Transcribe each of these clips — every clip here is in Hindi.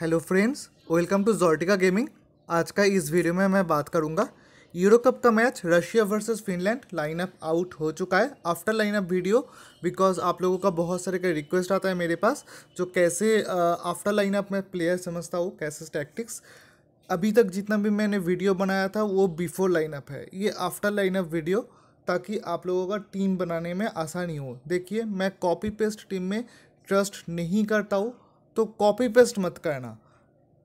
Hello friends welcome to Jortica gaming आज का इस वीडियो में मैं बात करूंगा यूरो कप का match Russia versus Finland lineup out हो चुका है आफ्टर लाइनअप वीडियो बिकॉज आप लोगों का बहुत सारे का रिक्वेस्ट आता है मेरे पास जो कैसे आफ्टर लाइनअप में प्लेयर समझता हूँ कैसे टैक्टिक्स अभी तक जितना भी मैंने वीडियो बनाया था वो बिफोर लाइनअप है ये आफ्टर लाइनअप वीडियो ताकि आप लोगों का टीम बनाने में आसानी हो देखिए मैं कॉपी पेस्ट टीम में ट्रस्ट नहीं करता हूँ तो कॉपी पेस्ट मत करना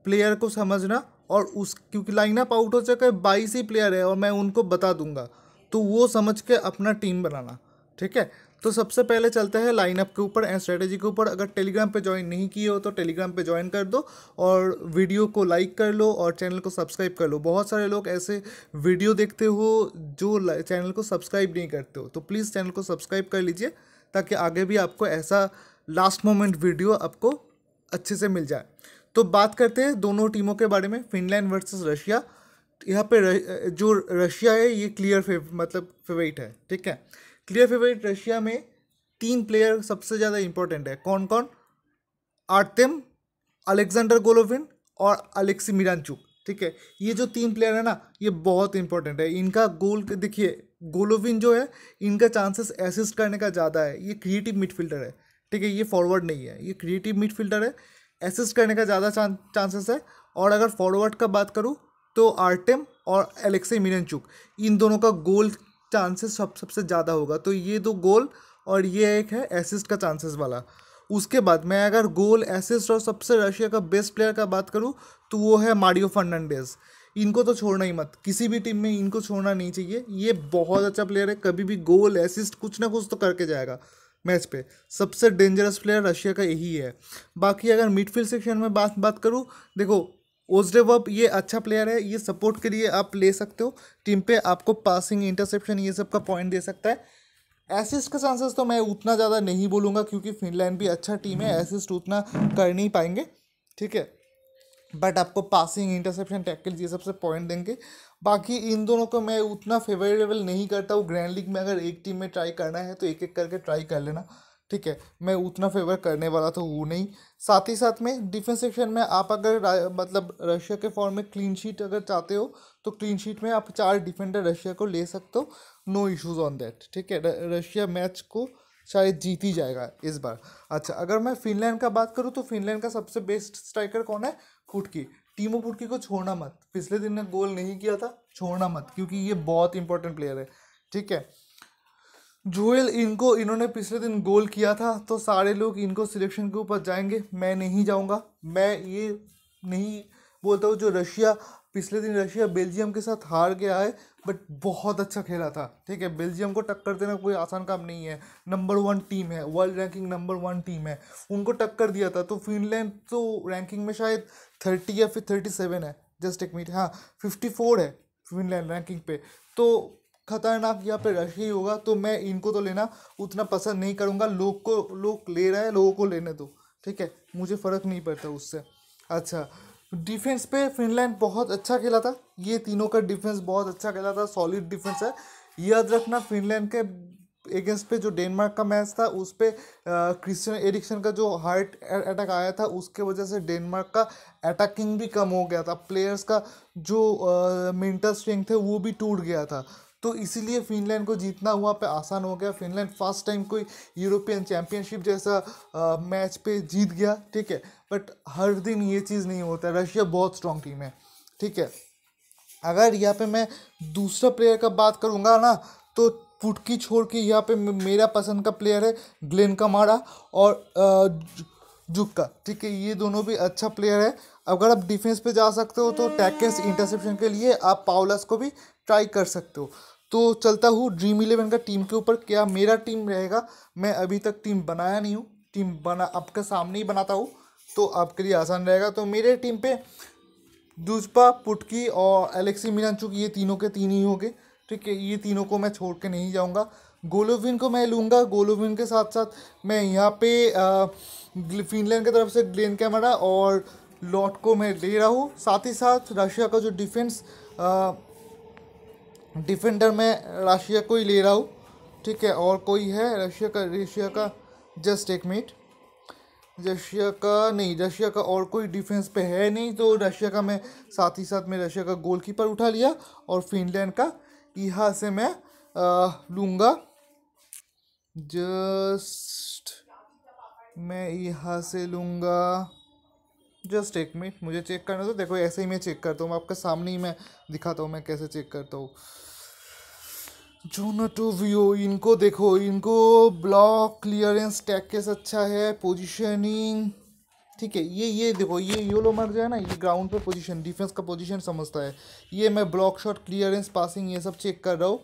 प्लेयर को समझना और उस क्योंकि लाइनअप आउट हो है बाईस ही प्लेयर है और मैं उनको बता दूंगा तो वो समझ के अपना टीम बनाना ठीक है तो सबसे पहले चलते हैं लाइनअप के ऊपर एंड स्ट्रेटेजी के ऊपर अगर टेलीग्राम पे ज्वाइन नहीं किए हो तो टेलीग्राम पे ज्वाइन कर दो और वीडियो को लाइक कर लो और चैनल को सब्सक्राइब कर लो बहुत सारे लोग ऐसे वीडियो देखते हो जो चैनल को सब्सक्राइब नहीं करते हो तो प्लीज़ चैनल को सब्सक्राइब कर लीजिए ताकि आगे भी आपको ऐसा लास्ट मोमेंट वीडियो आपको अच्छे से मिल जाए तो बात करते हैं दोनों टीमों के बारे में फिनलैंड वर्सेस रशिया यहाँ पे जो रशिया है ये क्लियर फेव मतलब फेवरेट है ठीक है क्लियर फेवरेट रशिया में तीन प्लेयर सबसे ज़्यादा इंपॉर्टेंट है कौन कौन आर्तेम अलेक्जेंडर गोलोविन और अलेक्सी मिरानचुक ठीक है ये जो तीन प्लेयर है ना ये बहुत इंपॉर्टेंट है इनका गोल देखिए गोलोविन जो है इनका चांसेस एसिस्ट करने का ज़्यादा है ये क्रिएटिव मिडफील्डर है ठीक है ये फॉरवर्ड नहीं है ये क्रिएटिव मिड फील्डर है एसिस्ट करने का ज़्यादा चांसेस है और अगर फॉरवर्ड का बात करूँ तो आर्टेम और एलेक्से मिननचुक इन दोनों का गोल चांसेस सब सबसे ज़्यादा होगा तो ये दो गोल और ये एक है एसिस्ट का चांसेस वाला उसके बाद मैं अगर गोल एसिस्ट और सबसे रशिया का बेस्ट प्लेयर का बात करूँ तो वो है मारियो फर्नांडेज इनको तो छोड़ना ही मत किसी भी टीम में इनको छोड़ना नहीं चाहिए ये बहुत अच्छा प्लेयर है कभी भी गोल एसिस्ट कुछ ना कुछ तो करके जाएगा मैच पे सबसे डेंजरस प्लेयर रशिया का यही है बाकी अगर मिडफील्ड सेक्शन में बात बात करूँ देखो ओजडेव ये अच्छा प्लेयर है ये सपोर्ट के लिए आप ले सकते हो टीम पे आपको पासिंग इंटरसेप्शन ये सब का पॉइंट दे सकता है एसिस्ट का चांसेस तो मैं उतना ज़्यादा नहीं बोलूँगा क्योंकि फिनलैंड भी अच्छा टीम है एसिस्ट हम्म। उतना कर नहीं पाएंगे ठीक है बट आपको पासिंग इंटरसेप्शन टैकल ये सबसे पॉइंट देंगे बाकी इन दोनों को मैं उतना फेवरेबल नहीं करता हूँ ग्रैंड लीग में अगर एक टीम में ट्राई करना है तो एक एक करके ट्राई कर लेना ठीक है मैं उतना फेवर करने वाला तो हूँ नहीं साथ ही साथ में डिफेंस सेक्शन में आप अगर मतलब रशिया के फॉर्म में क्लीन शीट अगर चाहते हो तो क्लीन शीट में आप चार डिफेंडर रशिया को ले सकते हो नो इश्यूज़ ऑन दैट ठीक है रशिया मैच को शायद जीत ही जाएगा इस बार अच्छा अगर मैं फिनलैंड का बात करूँ तो फिनलैंड का सबसे बेस्ट स्ट्राइकर कौन है फुटकी टीमो पुटकी को छोड़ना मत पिछले दिन ने गोल नहीं किया था छोड़ना मत क्योंकि ये बहुत इंपॉर्टेंट प्लेयर है ठीक है जोएल इनको इन्होंने पिछले दिन गोल किया था तो सारे लोग इनको सिलेक्शन के ऊपर जाएंगे मैं नहीं जाऊंगा मैं ये नहीं बोलता हूँ जो रशिया पिछले दिन रशिया बेल्जियम के साथ हार गया है बट बहुत अच्छा खेला था ठीक है बेल्जियम को टक्कर देना कोई आसान काम नहीं है नंबर वन टीम है world ranking number one team है उनको टक्कर दिया था तो फिनलैंड तो रैंकिंग में शायद थर्टी या फिर थर्टी सेवन है जस्ट एक मिनट हाँ फिफ्टी फोर है फिनलैंड रैंकिंग पे तो खतरनाक यहाँ पे रश ही होगा तो मैं इनको तो लेना उतना पसंद नहीं करूँगा लोग को लोग ले रहे हैं लोगों को लेने दो ठीक है मुझे फ़र्क नहीं पड़ता उससे अच्छा डिफेंस पे फिनलैंड बहुत अच्छा खेला था ये तीनों का डिफेंस बहुत अच्छा खेला था सॉलिड डिफेंस है याद रखना फिनलैंड के एगेंस्ट पे जो डेनमार्क का मैच था उस पर क्रिश्चन एडिक्शन का जो हार्ट अटैक आया था उसके वजह से डेनमार्क का अटैकिंग भी कम हो गया था प्लेयर्स का जो मेंटल स्ट्रेंथ है वो भी टूट गया था तो इसीलिए फिनलैंड को जीतना हुआ पे आसान हो गया फिनलैंड फर्स्ट टाइम कोई यूरोपियन चैम्पियनशिप जैसा आ, मैच पे जीत गया ठीक है बट हर दिन ये चीज़ नहीं होता रशिया बहुत स्ट्रॉन्ग टीम है ठीक है अगर यहाँ पे मैं दूसरा प्लेयर का बात करूँगा ना तो पुटकी छोड़ के यहाँ पे मेरा पसंद का प्लेयर है ग्लेन कमारा और जुक्का ठीक है ये दोनों भी अच्छा प्लेयर है अगर आप डिफेंस पे जा सकते हो तो टैकेस इंटरसेप्शन के लिए आप पावलस को भी ट्राई कर सकते हो तो चलता हूँ ड्रीम इलेवन का टीम के ऊपर क्या मेरा टीम रहेगा मैं अभी तक टीम बनाया नहीं हूँ टीम बना आपके सामने ही बनाता हूँ तो आपके लिए आसान रहेगा तो मेरे टीम पे दुजपा पुटकी और एलेक्सी मिरानचुक ये तीनों के तीन ही होंगे ठीक है ये तीनों को मैं छोड़ के नहीं जाऊँगा गोलोविन को मैं लूँगा गोलोविन के साथ साथ मैं यहाँ पे फिनलैंड की तरफ से ग्लेन कैमरा और लॉट को मैं ले रहा हूँ साथ ही साथ रशिया का जो डिफेंस डिफेंडर में रशिया को ही ले रहा हूँ ठीक है और कोई है रशिया का रशिया का जस्ट एक मिनट रशिया का नहीं रशिया का और कोई डिफेंस पे है नहीं तो रशिया का मैं साथ ही साथ मैं रशिया का गोलकीपर उठा लिया और फिनलैंड का यहाँ से मैं लूँगा जस्ट मैं यहाँ से लूँगा जस्ट एक मिनट मुझे चेक करना तो देखो ऐसे ही मैं चेक करता हूँ आपके सामने ही मैं दिखाता हूँ मैं कैसे चेक करता हूँ जोनाटो व्यू इनको देखो इनको ब्लॉक क्लियरेंस टैकेस अच्छा है पोजीशनिंग ठीक है ये ये देखो ये योलो लो जो है ना ये ग्राउंड पे पोजीशन डिफेंस का पोजीशन समझता है ये मैं ब्लॉक शॉट क्लियरेंस पासिंग ये सब चेक कर रहा हूँ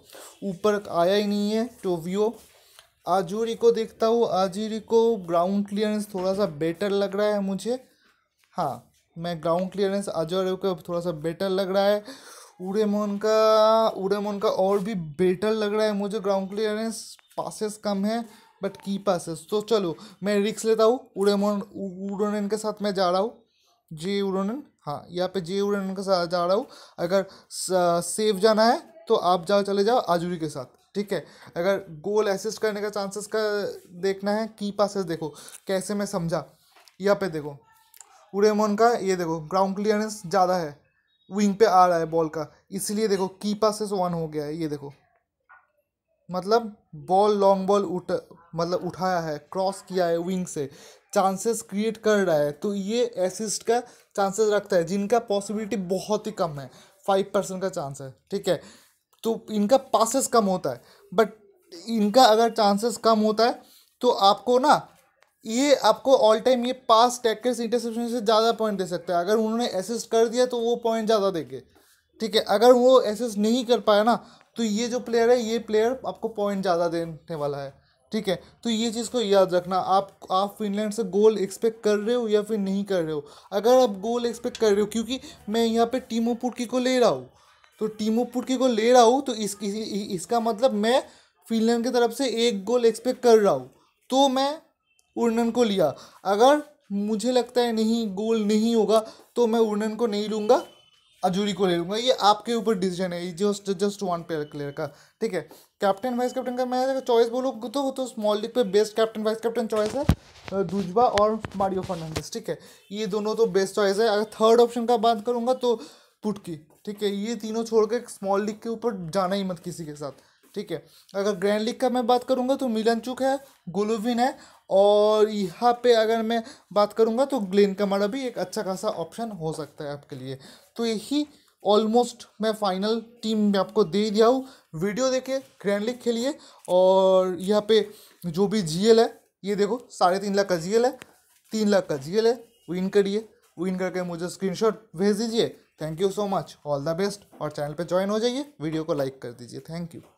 ऊपर आया ही नहीं है टोवियो तो आजूरी को देखता हूँ आजूरी को ग्राउंड क्लियरेंस थोड़ा सा बेटर लग रहा है मुझे हाँ मैं ग्राउंड क्लियरेंस अजय रव का थोड़ा सा बेटर लग रहा है मोहन का मोहन का और भी बेटर लग रहा है मुझे ग्राउंड क्लियरेंस पासेस कम है बट की पासेस तो चलो मैं रिक्स लेता हूँ मोहन उड़ोनन के साथ मैं जा रहा हूँ जे उड़ोन हाँ यहाँ पे जे उड़ोनन के साथ जा रहा हूँ अगर सेफ जाना है तो आप जाओ चले जाओ आजूरी के साथ ठीक है अगर गोल असिस्ट करने का चांसेस का देखना है की पासेस देखो कैसे मैं समझा यहाँ पे देखो उरेमोन का ये देखो ग्राउंड क्लियरेंस ज़्यादा है विंग पे आ रहा है बॉल का इसलिए देखो की पासेस वन हो गया है ये देखो मतलब बॉल लॉन्ग बॉल उठ मतलब उठाया है क्रॉस किया है विंग से चांसेस क्रिएट कर रहा है तो ये एसिस्ट का चांसेस रखता है जिनका पॉसिबिलिटी बहुत ही कम है फाइव परसेंट का चांस है ठीक है तो इनका पासिस कम होता है बट इनका अगर चांसेस कम होता है तो आपको ना ये आपको ऑल टाइम ये पास टैकर्स इंटरसेप्शन से ज़्यादा पॉइंट दे सकता है अगर उन्होंने असिस्ट कर दिया तो वो पॉइंट ज़्यादा देंगे ठीक है अगर वो असिस्ट नहीं कर पाया ना तो ये जो प्लेयर है ये प्लेयर आपको पॉइंट ज़्यादा देने वाला है ठीक है तो ये चीज़ को याद रखना आप आप फिनलैंड से गोल एक्सपेक्ट कर रहे हो या फिर नहीं कर रहे हो अगर आप गोल एक्सपेक्ट कर रहे हो क्योंकि मैं यहाँ पर टीमो पुटकी को ले रहा हूँ तो टीमो पुटकी को ले रहा हूँ तो इस, इसका मतलब मैं फिनलैंड की तरफ से एक गोल एक्सपेक्ट कर रहा हूँ तो मैं उड़नन को लिया अगर मुझे लगता है नहीं गोल नहीं होगा तो मैं उड़नन को नहीं लूँगा अजूरी को ले लूँगा ये आपके ऊपर डिसीजन है just just one player player का ठीक है कैप्टन वाइस कैप्टन का मैं अगर चॉइस बोलूँ तो वो तो स्मॉल लीग पे best captain vice captain choice है दुजबा और मारियो फर्नांडिस ठीक है ये दोनों तो बेस्ट चॉइस है अगर थर्ड ऑप्शन का बात करूँगा तो पुटकी ठीक है ये तीनों छोड़ के स्मॉल लीग के ऊपर जाना ही मत किसी के साथ ठीक है अगर ग्रैंड लीग का मैं बात करूँगा तो मिलन चुक है गुलविन है और यहाँ पे अगर मैं बात करूँगा तो ग्लेन कमारा भी एक अच्छा खासा ऑप्शन हो सकता है आपके लिए तो यही ऑलमोस्ट मैं फाइनल टीम में आपको दे दिया हूँ वीडियो देखे ग्रैंड लीग खेलिए और यहाँ पे जो भी जीएल है ये देखो साढ़े तीन लाख का जीएल है तीन लाख का जीएल है विन करिए विन करके मुझे स्क्रीनशॉट भेज दीजिए thank you so much all the best और चैनल पे ज्वाइन हो जाइए वीडियो को लाइक कर दीजिए थैंक यू